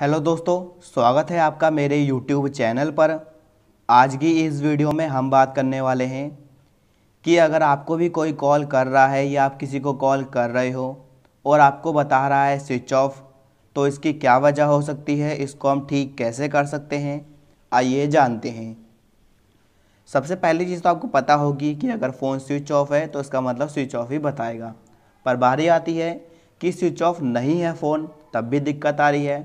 hello दोस्तों स्वागत है आपका मेरे यूट्यूब चैनल पर आज की इस वीडियो में हम बात करने वाले हैं कि अगर आपको भी कोई कॉल कर रहा है या आप किसी को कॉल कर रहे हो और आपको बता रहा है स्विच ऑफ तो इसकी क्या वजह हो सकती है इसको हम ठीक कैसे कर सकते हैं आइए जानते हैं सबसे पहली चीज़ तो आपको पता होगी कि अगर फ़ोन स्विच ऑफ है तो इसका मतलब स्विच ऑफ ही बताएगा पर बारी आती है कि स्विच ऑफ नहीं है फ़ोन तब भी दिक्कत आ रही है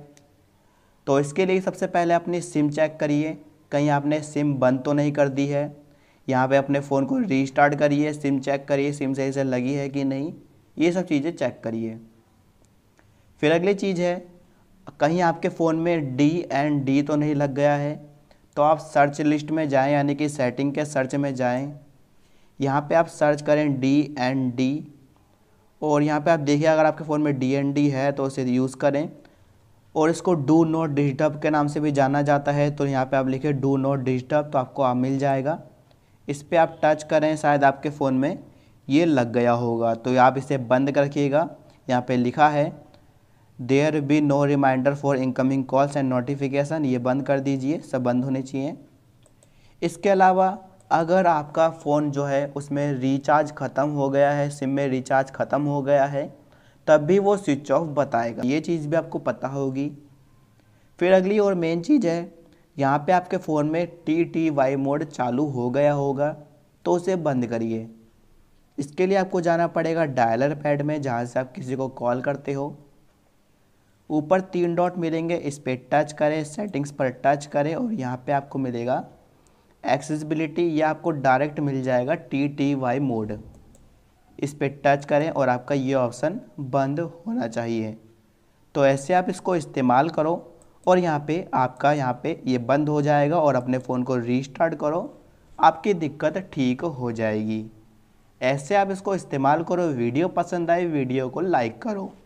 तो इसके लिए सबसे पहले अपनी सिम चेक करिए कहीं आपने सिम बंद तो नहीं कर दी है यहाँ पे अपने फ़ोन को रीस्टार्ट करिए सिम चेक करिए सिम सही से लगी है कि नहीं ये सब चीज़ें चेक करिए फिर अगली चीज़ है कहीं आपके फ़ोन में डी एंड डी तो नहीं लग गया है तो आप सर्च लिस्ट में जाएं यानी कि सेटिंग के सर्च में जाएं यहाँ पे आप सर्च करें डी एंड डी और यहाँ पे आप देखिए अगर आपके फ़ोन में डी एंड डी है तो उसे यूज़ करें और इसको डू नोट डिजिटअप के नाम से भी जाना जाता है तो यहाँ पे आप लिखे डू नोट डिजिटअप तो आपको आप मिल जाएगा इस पर आप टच करें शायद आपके फ़ोन में ये लग गया होगा तो आप इसे बंद रखिएगा यहाँ पे लिखा है there be no reminder for incoming calls and notification ये बंद कर दीजिए सब बंद होने चाहिए इसके अलावा अगर आपका फ़ोन जो है उसमें रिचार्ज ख़त्म हो गया है सिम में रिचार्ज ख़त्म हो गया है तब भी वो स्विच ऑफ बताएगा ये चीज़ भी आपको पता होगी फिर अगली और मेन चीज़ है यहाँ पे आपके फ़ोन में टी टी वाई मोड चालू हो गया होगा तो उसे बंद करिए इसके लिए आपको जाना पड़ेगा डायलर पैड में जहाँ से आप किसी को कॉल करते हो ऊपर तीन डॉट मिलेंगे इस पर टच करें सेटिंग्स पर टच करें और यहाँ पे आपको मिलेगा एक्सेसिबिलिटी या आपको डायरेक्ट मिल जाएगा टी टी वाई मोड इस पर टच करें और आपका ये ऑप्शन बंद होना चाहिए तो ऐसे आप इसको इस्तेमाल करो और यहाँ पे आपका यहाँ पे ये बंद हो जाएगा और अपने फ़ोन को रीस्टार्ट करो आपकी दिक्कत ठीक हो जाएगी ऐसे आप इसको इस्तेमाल करो वीडियो पसंद आए वीडियो को लाइक करो